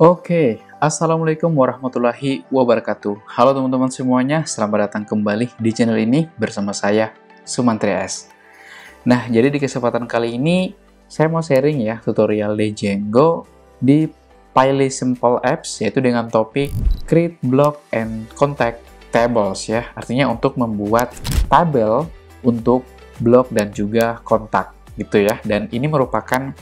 Oke, okay. Assalamualaikum warahmatullahi wabarakatuh. Halo teman-teman semuanya, selamat datang kembali di channel ini bersama saya, Sumantri S. Nah, jadi di kesempatan kali ini, saya mau sharing ya tutorial di Django di Piley Simple Apps, yaitu dengan topik Create Block and Contact Tables ya. Artinya untuk membuat tabel untuk blok dan juga kontak gitu ya. Dan ini merupakan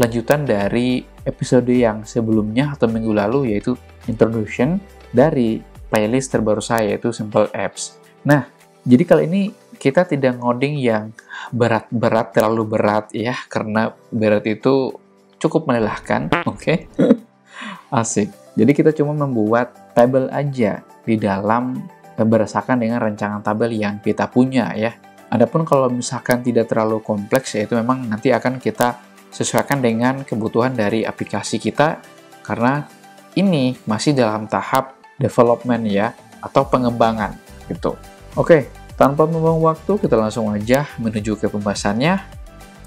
lanjutan dari episode yang sebelumnya atau minggu lalu yaitu introduction dari playlist terbaru saya yaitu Simple Apps. Nah, jadi kali ini kita tidak ngoding yang berat-berat terlalu berat ya karena berat itu cukup melelahkan, oke? Okay? Asik. Jadi kita cuma membuat tabel aja di dalam eh, berdasarkan dengan rancangan tabel yang kita punya ya. Adapun kalau misalkan tidak terlalu kompleks yaitu memang nanti akan kita sesuaikan dengan kebutuhan dari aplikasi kita karena ini masih dalam tahap development ya atau pengembangan gitu. Oke, tanpa membuang waktu kita langsung aja menuju ke pembahasannya.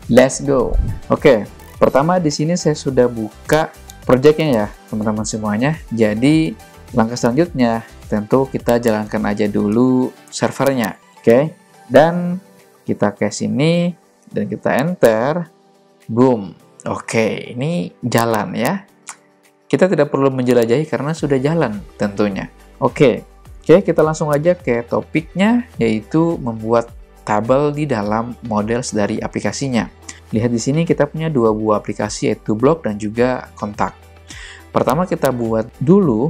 Let's go. Oke, pertama di sini saya sudah buka projectnya ya teman-teman semuanya. Jadi langkah selanjutnya tentu kita jalankan aja dulu servernya, oke? Dan kita ke sini dan kita enter Boom. Oke, ini jalan ya. Kita tidak perlu menjelajahi karena sudah jalan tentunya. Oke, oke kita langsung aja ke topiknya yaitu membuat tabel di dalam models dari aplikasinya. Lihat di sini kita punya dua buah aplikasi yaitu blog dan juga kontak. Pertama kita buat dulu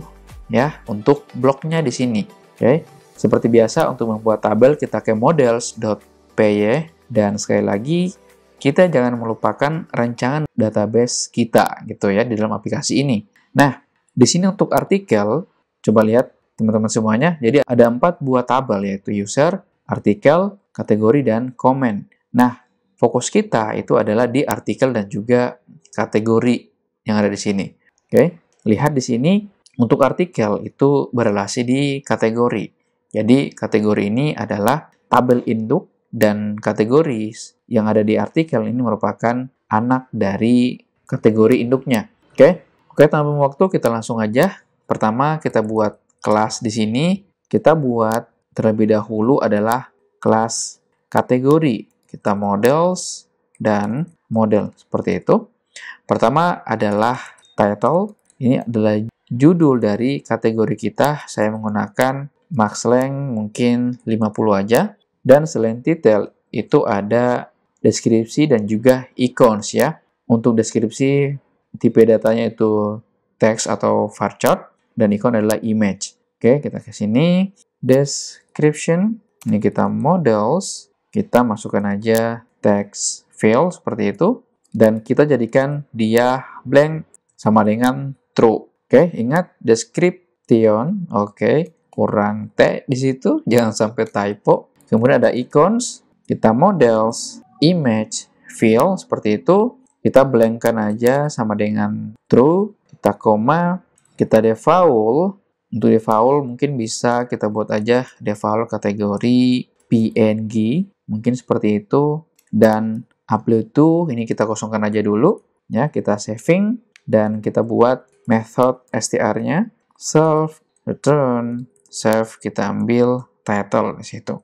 ya untuk blognya di sini. Oke, seperti biasa untuk membuat tabel kita ke models.py dan sekali lagi kita jangan melupakan rancangan database kita gitu ya di dalam aplikasi ini. Nah, di sini untuk artikel, coba lihat teman-teman semuanya. Jadi ada empat buah tabel yaitu user, artikel, kategori, dan komen. Nah, fokus kita itu adalah di artikel dan juga kategori yang ada di sini. Oke, lihat di sini untuk artikel itu berrelasi di kategori. Jadi kategori ini adalah tabel induk dan kategori yang ada di artikel ini merupakan anak dari kategori induknya. Oke, oke okay, tanpa waktu kita langsung aja. Pertama kita buat kelas di sini. Kita buat terlebih dahulu adalah kelas kategori. Kita models dan model seperti itu. Pertama adalah title. Ini adalah judul dari kategori kita. Saya menggunakan max length mungkin 50 aja. Dan selain titel itu ada deskripsi dan juga icons ya. Untuk deskripsi, tipe datanya itu text atau varchar dan icon adalah image. Oke, kita ke sini. Description, ini kita models, kita masukkan aja text fill seperti itu. Dan kita jadikan dia blank sama dengan true. Oke, ingat description, oke, kurang T di situ, jangan sampai typo Kemudian ada icons, kita models, image, fill seperti itu. Kita blankkan aja sama dengan true, kita koma, kita default. Untuk default mungkin bisa kita buat aja default kategori PNG, mungkin seperti itu. Dan upload to ini kita kosongkan aja dulu ya, kita saving dan kita buat method str-nya self return save kita ambil title di situ.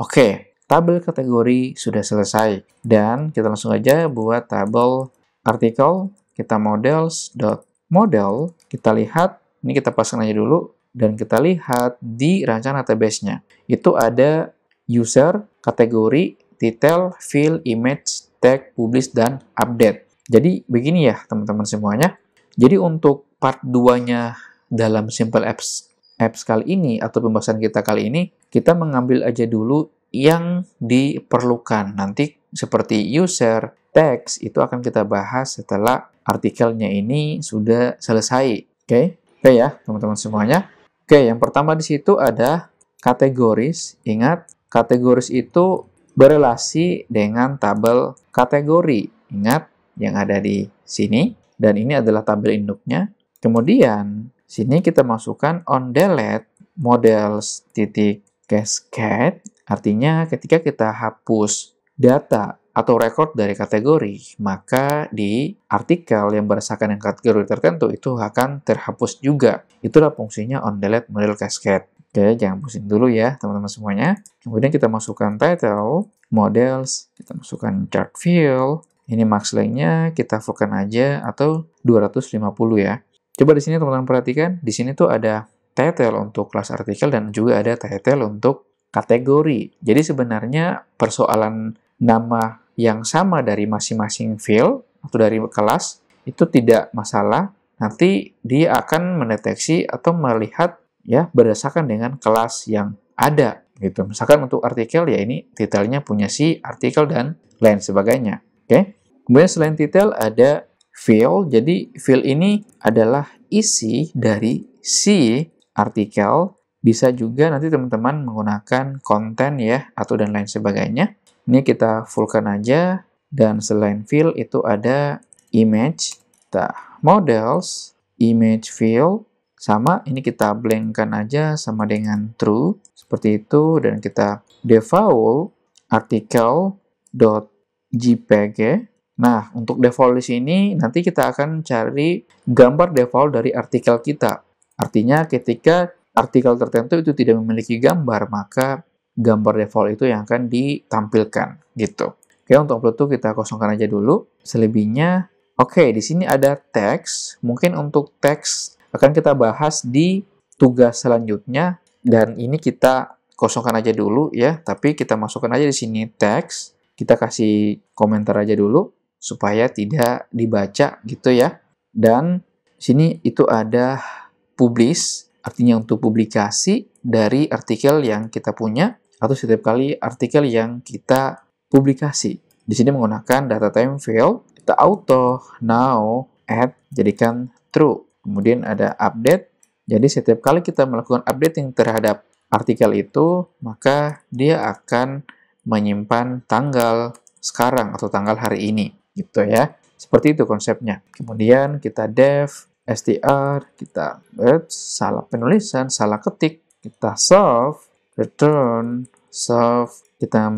Oke, tabel kategori sudah selesai dan kita langsung aja buat tabel artikel kita models dot model kita lihat ini kita pasang aja dulu dan kita lihat di rancangan database-nya itu ada user, kategori, detail, field, image, tag, publish, dan update. Jadi begini ya teman-teman semuanya. Jadi untuk part 2-nya dalam Simple Apps apps kali ini atau pembahasan kita kali ini, kita mengambil aja dulu yang diperlukan. Nanti seperti user, text itu akan kita bahas setelah artikelnya ini sudah selesai. Oke, okay? oke okay ya teman-teman semuanya. Oke, okay, yang pertama di situ ada kategoris. Ingat, kategoris itu berelasi dengan tabel kategori. Ingat, yang ada di sini. Dan ini adalah tabel induknya. Kemudian, Sini kita masukkan on delete models titik cascade, artinya ketika kita hapus data atau record dari kategori, maka di artikel yang berdasarkan yang kategori tertentu itu akan terhapus juga. Itulah fungsinya on delete model cascade. Oke, jangan pusing dulu ya teman-teman semuanya. Kemudian kita masukkan title, models, kita masukkan chart field ini max length-nya kita fullkan aja atau 250 ya. Coba di sini teman-teman perhatikan, di sini tuh ada title untuk kelas artikel dan juga ada title untuk kategori. Jadi sebenarnya persoalan nama yang sama dari masing-masing field atau dari kelas itu tidak masalah. Nanti dia akan mendeteksi atau melihat ya berdasarkan dengan kelas yang ada gitu. Misalkan untuk artikel ya ini titelnya punya si artikel dan lain sebagainya. Oke. Okay? Kemudian selain titel ada Fill, jadi fill ini adalah isi dari si artikel. Bisa juga nanti teman-teman menggunakan konten ya, atau dan lain sebagainya. Ini kita fullkan aja, dan selain fill itu ada image. Nah, models, image fill, sama ini kita blankkan aja sama dengan true seperti itu dan kita default artikel.jpg Nah, untuk default di sini nanti kita akan cari gambar default dari artikel kita. Artinya ketika artikel tertentu itu tidak memiliki gambar, maka gambar default itu yang akan ditampilkan gitu. Oke, untuk upload itu kita kosongkan aja dulu. Selebihnya, oke, di sini ada teks. Mungkin untuk teks akan kita bahas di tugas selanjutnya dan ini kita kosongkan aja dulu ya, tapi kita masukkan aja di sini teks. Kita kasih komentar aja dulu supaya tidak dibaca gitu ya. Dan sini itu ada publis, artinya untuk publikasi dari artikel yang kita punya atau setiap kali artikel yang kita publikasi. Di sini menggunakan data time field, kita auto, now, add, jadikan true. Kemudian ada update, jadi setiap kali kita melakukan updating terhadap artikel itu, maka dia akan menyimpan tanggal sekarang atau tanggal hari ini gitu ya. Seperti itu konsepnya. Kemudian kita dev, str, kita eh, salah penulisan, salah ketik, kita solve return, solve kita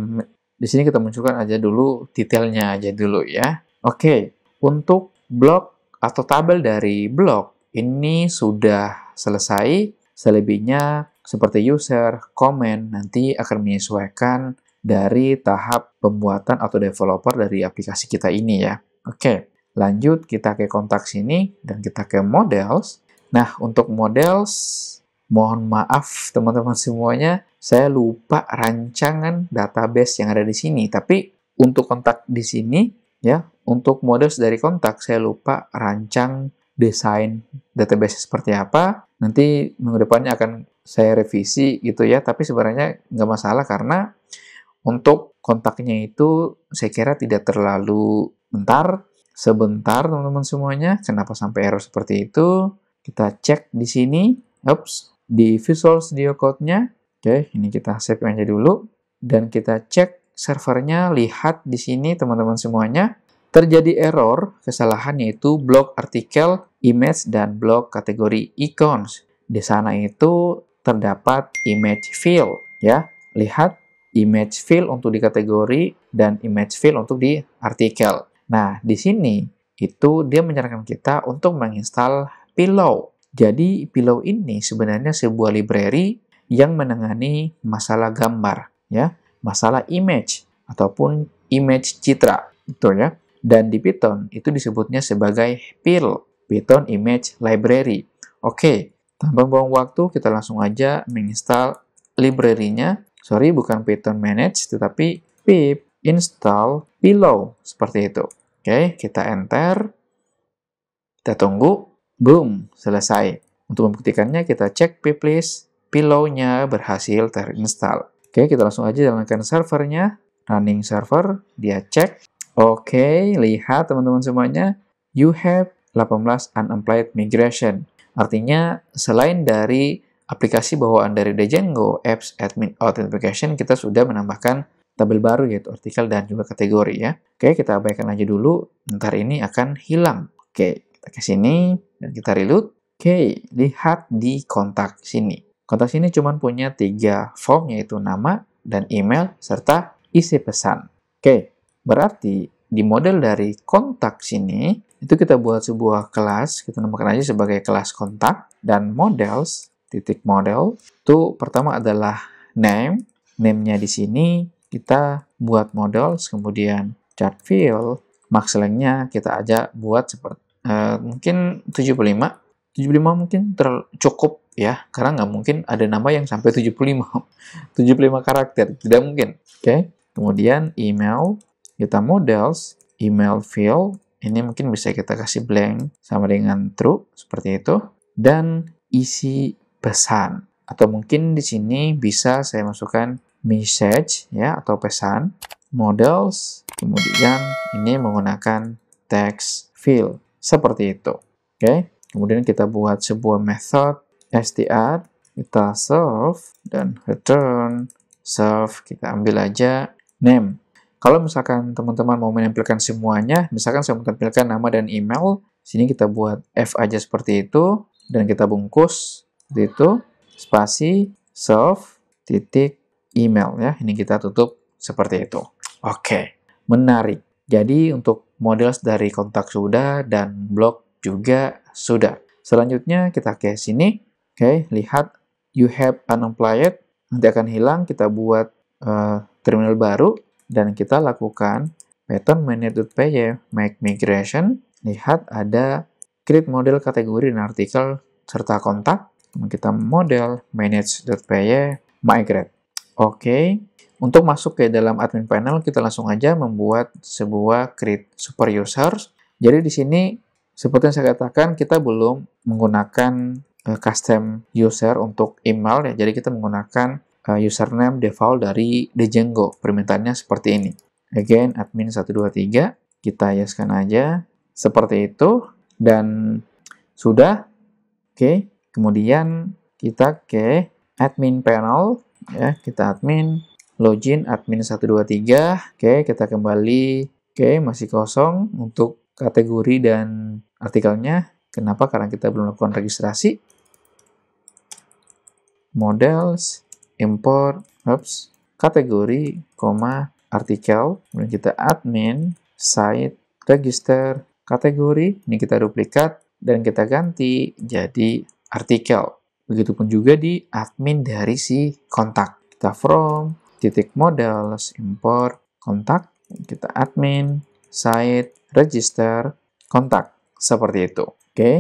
di sini kita munculkan aja dulu detailnya aja dulu ya. Oke, untuk blok atau tabel dari blok ini sudah selesai. Selebihnya seperti user, comment nanti akan menyesuaikan dari tahap pembuatan atau developer dari aplikasi kita ini ya. Oke, lanjut kita ke kontak sini dan kita ke models. Nah, untuk models, mohon maaf teman-teman semuanya, saya lupa rancangan database yang ada di sini. Tapi untuk kontak di sini, ya, untuk models dari kontak, saya lupa rancang desain database seperti apa. Nanti minggu depannya akan saya revisi gitu ya, tapi sebenarnya nggak masalah karena untuk kontaknya itu saya kira tidak terlalu bentar, sebentar teman-teman semuanya. Kenapa sampai error seperti itu? Kita cek di sini, ups, di Visual Studio Code-nya. Oke, ini kita save aja dulu dan kita cek servernya. Lihat di sini teman-teman semuanya. Terjadi error, kesalahan yaitu blok artikel, image, dan blok kategori icons. Di sana itu terdapat image field ya. Lihat image field untuk di kategori dan image field untuk di artikel. Nah, di sini itu dia menyarankan kita untuk menginstal Pillow. Jadi Pillow ini sebenarnya sebuah library yang menangani masalah gambar, ya, masalah image ataupun image citra, gitu ya. Dan di Python itu disebutnya sebagai PIL, Python Image Library. Oke, tanpa buang waktu kita langsung aja menginstal library-nya Sorry, bukan Python manage, tetapi pip install pillow, seperti itu. Oke, kita enter, kita tunggu, boom, selesai. Untuk membuktikannya, kita cek pip list, pillow-nya berhasil terinstall. Oke, kita langsung aja jalankan servernya, running server, dia cek. Oke, lihat teman-teman semuanya, you have 18 unemployed migration. Artinya, selain dari aplikasi bawaan dari Django, Apps, Admin, Authentication, kita sudah menambahkan tabel baru yaitu artikel dan juga kategori ya. Oke, kita abaikan aja dulu, ntar ini akan hilang. Oke, kita ke sini dan kita reload. Oke, lihat di kontak sini. Kontak sini cuma punya tiga form yaitu nama dan email serta isi pesan. Oke, berarti di model dari kontak sini itu kita buat sebuah kelas, kita namakan aja sebagai kelas kontak dan models titik model itu pertama adalah name name di sini kita buat model kemudian chart fill max length kita aja buat seperti uh, mungkin 75 75 mungkin ter cukup ya karena nggak mungkin ada nama yang sampai 75 75 karakter tidak mungkin oke okay. kemudian email kita models email field ini mungkin bisa kita kasih blank sama dengan true seperti itu dan isi pesan atau mungkin di sini bisa saya masukkan message ya atau pesan models kemudian ini menggunakan text field seperti itu oke okay. kemudian kita buat sebuah method str kita serve dan return serve kita ambil aja name kalau misalkan teman-teman mau menampilkan semuanya misalkan saya mau tampilkan nama dan email sini kita buat f aja seperti itu dan kita bungkus seperti itu spasi serve titik email ya ini kita tutup seperti itu oke menarik jadi untuk model dari kontak sudah dan blog juga sudah selanjutnya kita ke sini oke lihat you have an unemployed nanti akan hilang kita buat uh, terminal baru dan kita lakukan pattern manage.py ya. make migration lihat ada create model kategori dan artikel serta kontak kita model manage.py migrate. Oke, okay. untuk masuk ke dalam admin panel kita langsung aja membuat sebuah create super users. Jadi di sini seperti yang saya katakan kita belum menggunakan uh, custom user untuk email ya. Jadi kita menggunakan uh, username default dari Django. Permintaannya seperti ini. Again admin 123 kita yeskan aja seperti itu dan sudah. Oke. Okay. Kemudian kita ke admin panel ya, kita admin login admin 123. Oke, kita kembali. Oke, masih kosong untuk kategori dan artikelnya. Kenapa? Karena kita belum melakukan registrasi. Models, import, oops, kategori, koma, artikel. Kemudian kita admin, site, register, kategori. Ini kita duplikat dan kita ganti jadi artikel. Begitupun juga di admin dari si kontak. Kita from, titik models import, kontak, kita admin, site, register, kontak. Seperti itu. Oke, okay?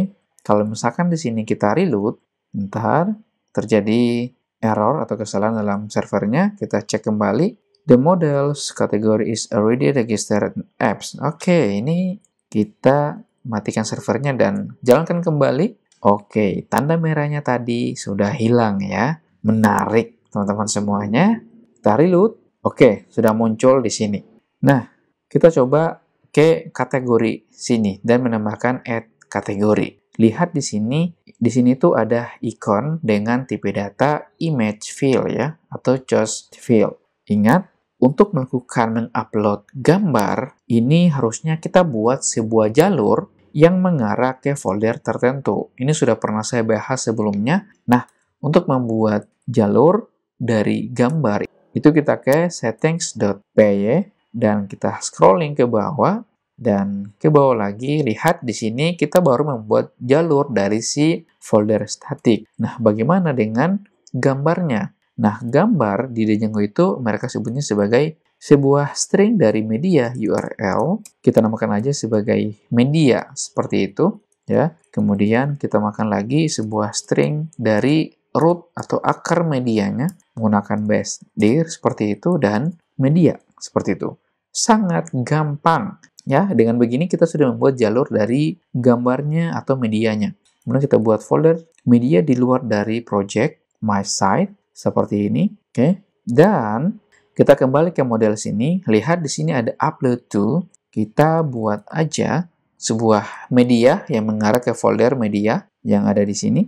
kalau misalkan di sini kita reload, ntar terjadi error atau kesalahan dalam servernya, kita cek kembali. The models category is already registered apps. Oke, okay, ini kita matikan servernya dan jalankan kembali Oke, tanda merahnya tadi sudah hilang ya. Menarik, teman-teman semuanya. Tari lut. Oke, sudah muncul di sini. Nah, kita coba ke kategori sini dan menambahkan add kategori. Lihat di sini, di sini tuh ada ikon dengan tipe data image fill ya atau just fill. Ingat, untuk melakukan mengupload gambar, ini harusnya kita buat sebuah jalur yang mengarah ke folder tertentu. Ini sudah pernah saya bahas sebelumnya. Nah, untuk membuat jalur dari gambar, itu kita ke settings.py dan kita scrolling ke bawah dan ke bawah lagi lihat di sini kita baru membuat jalur dari si folder statik. Nah, bagaimana dengan gambarnya? Nah, gambar di Django itu mereka sebutnya sebagai sebuah string dari media URL, kita namakan aja sebagai media, seperti itu. ya. Kemudian kita makan lagi sebuah string dari root atau akar medianya menggunakan base dir seperti itu dan media seperti itu. Sangat gampang ya. Dengan begini kita sudah membuat jalur dari gambarnya atau medianya. Kemudian kita buat folder media di luar dari project my site seperti ini, oke. Okay. Dan kita kembali ke model sini, lihat di sini ada upload to. Kita buat aja sebuah media yang mengarah ke folder media yang ada di sini.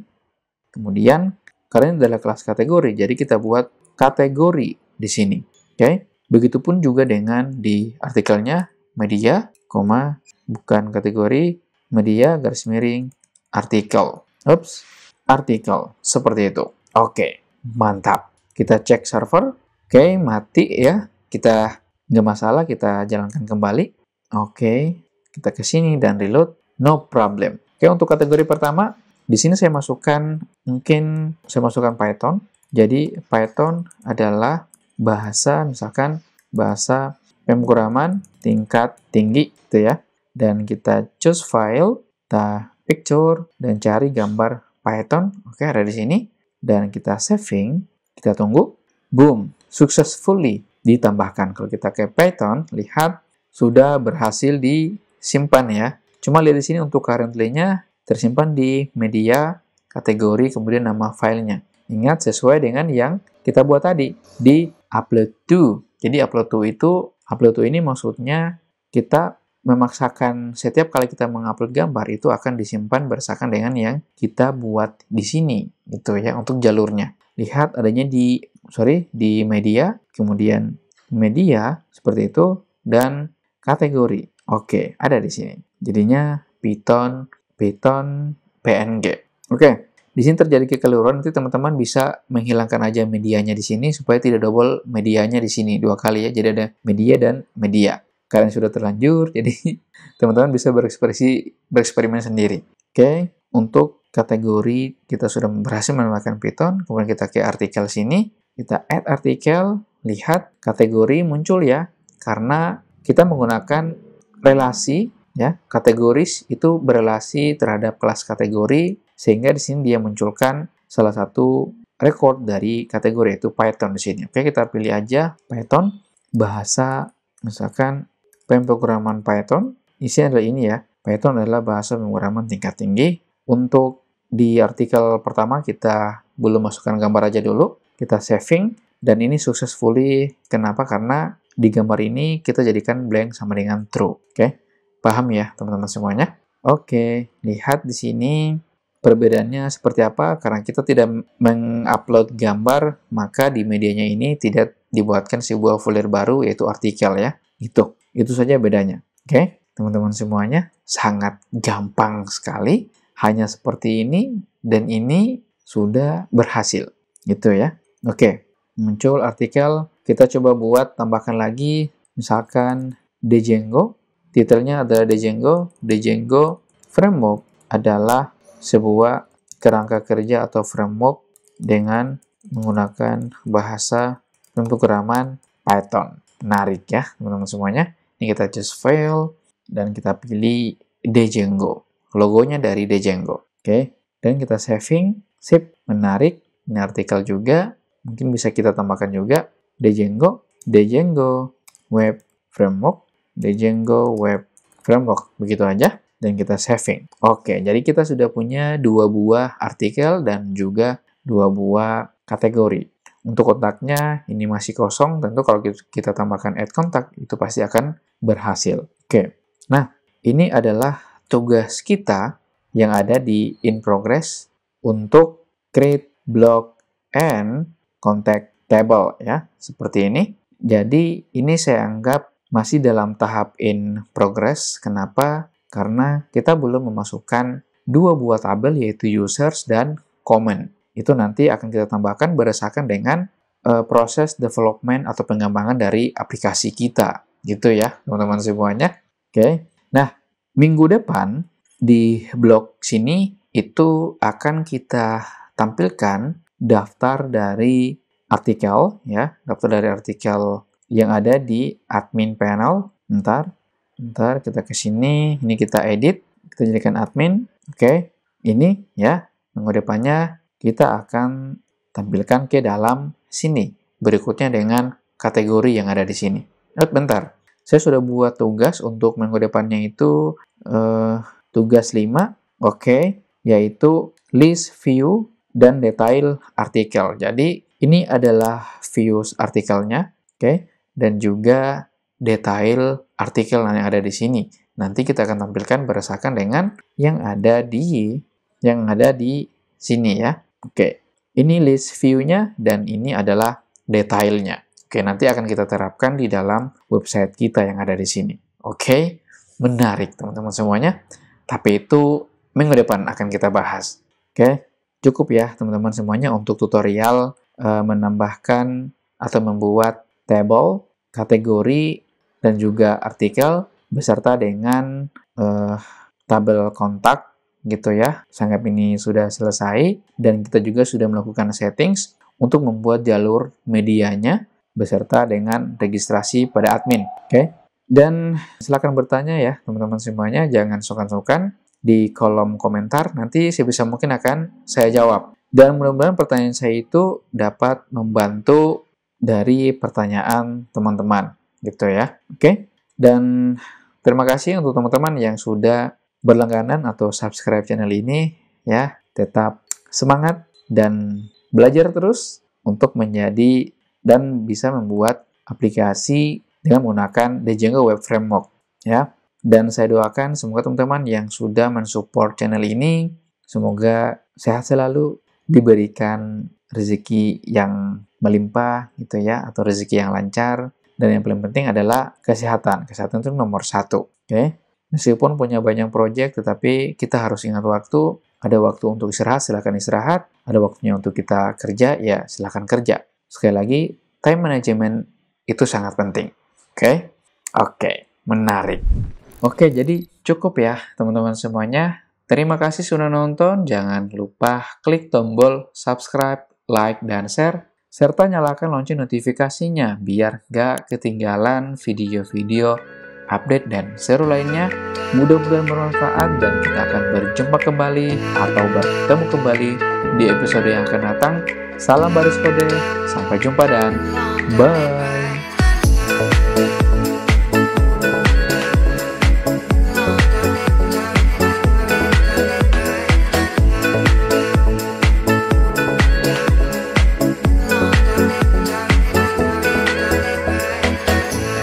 Kemudian, karena ini adalah kelas kategori, jadi kita buat kategori di sini. Oke, okay? begitupun juga dengan di artikelnya media, koma bukan kategori media garis miring artikel. Oops, artikel seperti itu. Oke, okay. mantap. Kita cek server. Oke, okay, mati ya. Kita nggak masalah, kita jalankan kembali. Oke, okay, kita ke sini dan reload. No problem. Oke, okay, untuk kategori pertama, di sini saya masukkan, mungkin saya masukkan Python. Jadi, Python adalah bahasa, misalkan bahasa pemrograman tingkat tinggi, gitu ya. Dan kita choose file, kita picture, dan cari gambar Python. Oke, ada di sini. Dan kita saving, kita tunggu. Boom, successfully ditambahkan. Kalau kita ke Python, lihat sudah berhasil disimpan ya. Cuma lihat di sini untuk currently-nya tersimpan di media, kategori, kemudian nama filenya. Ingat sesuai dengan yang kita buat tadi di upload to. Jadi upload to itu upload to ini maksudnya kita memaksakan setiap kali kita mengupload gambar itu akan disimpan berdasarkan dengan yang kita buat di sini gitu ya untuk jalurnya. Lihat adanya di sorry di media kemudian media seperti itu dan kategori oke ada di sini jadinya Python Python PNG oke di sini terjadi kekeliruan nanti teman-teman bisa menghilangkan aja medianya di sini supaya tidak double medianya di sini dua kali ya jadi ada media dan media kalian sudah terlanjur jadi teman-teman bisa berekspresi bereksperimen sendiri oke untuk kategori kita sudah berhasil menambahkan Python, kemudian kita ke artikel sini, kita add artikel, lihat kategori muncul ya, karena kita menggunakan relasi ya, kategoris itu berelasi terhadap kelas kategori sehingga di sini dia munculkan salah satu record dari kategori yaitu Python di sini. Oke, kita pilih aja Python bahasa misalkan pemrograman Python. Isinya adalah ini ya. Python adalah bahasa pemrograman tingkat tinggi. Untuk di artikel pertama kita belum masukkan gambar aja dulu kita saving, dan ini successfully. Kenapa? Karena di gambar ini kita jadikan blank sama dengan true. Oke, okay? paham ya teman-teman semuanya? Oke, okay. lihat di sini perbedaannya seperti apa. Karena kita tidak mengupload gambar, maka di medianya ini tidak dibuatkan sebuah folder baru yaitu artikel ya. Itu, itu saja bedanya. Oke, okay? teman-teman semuanya sangat gampang sekali. Hanya seperti ini dan ini sudah berhasil. Gitu ya. Oke, okay. muncul artikel. Kita coba buat tambahkan lagi, misalkan Django. Titelnya adalah Django. Django Framework adalah sebuah kerangka kerja atau framework dengan menggunakan bahasa pemrograman Python. Menarik ya, teman-teman semuanya. Ini kita just file dan kita pilih Django. Logonya dari Django. Oke, okay. dan kita saving. Sip, menarik. Ini artikel juga. Mungkin bisa kita tambahkan juga Django, Django Web Framework, Django Web Framework. Begitu aja dan kita saving. Oke, jadi kita sudah punya dua buah artikel dan juga dua buah kategori. Untuk kontaknya ini masih kosong, tentu kalau kita tambahkan add contact itu pasti akan berhasil. Oke, nah ini adalah tugas kita yang ada di in progress untuk create blog and contact table ya, seperti ini. Jadi ini saya anggap masih dalam tahap in progress. Kenapa? Karena kita belum memasukkan dua buah tabel yaitu users dan comment. Itu nanti akan kita tambahkan berdasarkan dengan uh, proses development atau pengembangan dari aplikasi kita. Gitu ya, teman-teman semuanya. Oke. Okay. Nah, minggu depan di blog sini itu akan kita tampilkan daftar dari artikel ya, daftar dari artikel yang ada di admin panel. Ntar, ntar kita ke sini, ini kita edit, kita jadikan admin. Oke, ini ya, minggu depannya kita akan tampilkan ke dalam sini. Berikutnya dengan kategori yang ada di sini. Lihat bentar, saya sudah buat tugas untuk minggu depannya itu eh, tugas 5, oke, yaitu list view dan detail artikel. Jadi ini adalah views artikelnya, oke? Okay? Dan juga detail artikel yang ada di sini. Nanti kita akan tampilkan berdasarkan dengan yang ada di yang ada di sini ya. Oke. Okay. Ini list view-nya dan ini adalah detailnya. Oke, okay, nanti akan kita terapkan di dalam website kita yang ada di sini. Oke. Okay? Menarik teman-teman semuanya. Tapi itu minggu depan akan kita bahas. Oke. Okay? Cukup ya teman-teman semuanya untuk tutorial e, menambahkan atau membuat table, kategori, dan juga artikel beserta dengan e, tabel kontak gitu ya. Sanggap ini sudah selesai dan kita juga sudah melakukan settings untuk membuat jalur medianya beserta dengan registrasi pada admin. Oke. Okay? Dan silakan bertanya ya teman-teman semuanya, jangan sokan-sokan di kolom komentar. Nanti sebisa mungkin akan saya jawab. Dan mudah-mudahan pertanyaan saya itu dapat membantu dari pertanyaan teman-teman gitu ya. Oke. Dan terima kasih untuk teman-teman yang sudah berlangganan atau subscribe channel ini ya. Tetap semangat dan belajar terus untuk menjadi dan bisa membuat aplikasi dengan menggunakan Django Web Framework ya. Dan saya doakan semoga teman-teman yang sudah mensupport channel ini, semoga sehat selalu, diberikan rezeki yang melimpah gitu ya, atau rezeki yang lancar. Dan yang paling penting adalah kesehatan. Kesehatan itu nomor satu. Oke? Okay? Meskipun punya banyak proyek, tetapi kita harus ingat waktu. Ada waktu untuk istirahat, silahkan istirahat. Ada waktunya untuk kita kerja, ya silahkan kerja. Sekali lagi, time management itu sangat penting. Oke? Okay? Oke, okay. menarik. Oke, jadi cukup ya teman-teman semuanya. Terima kasih sudah nonton. Jangan lupa klik tombol subscribe, like, dan share. Serta nyalakan lonceng notifikasinya biar gak ketinggalan video-video update dan seru lainnya. Mudah-mudahan bermanfaat dan kita akan berjumpa kembali atau bertemu kembali di episode yang akan datang. Salam baris kode, sampai jumpa dan bye.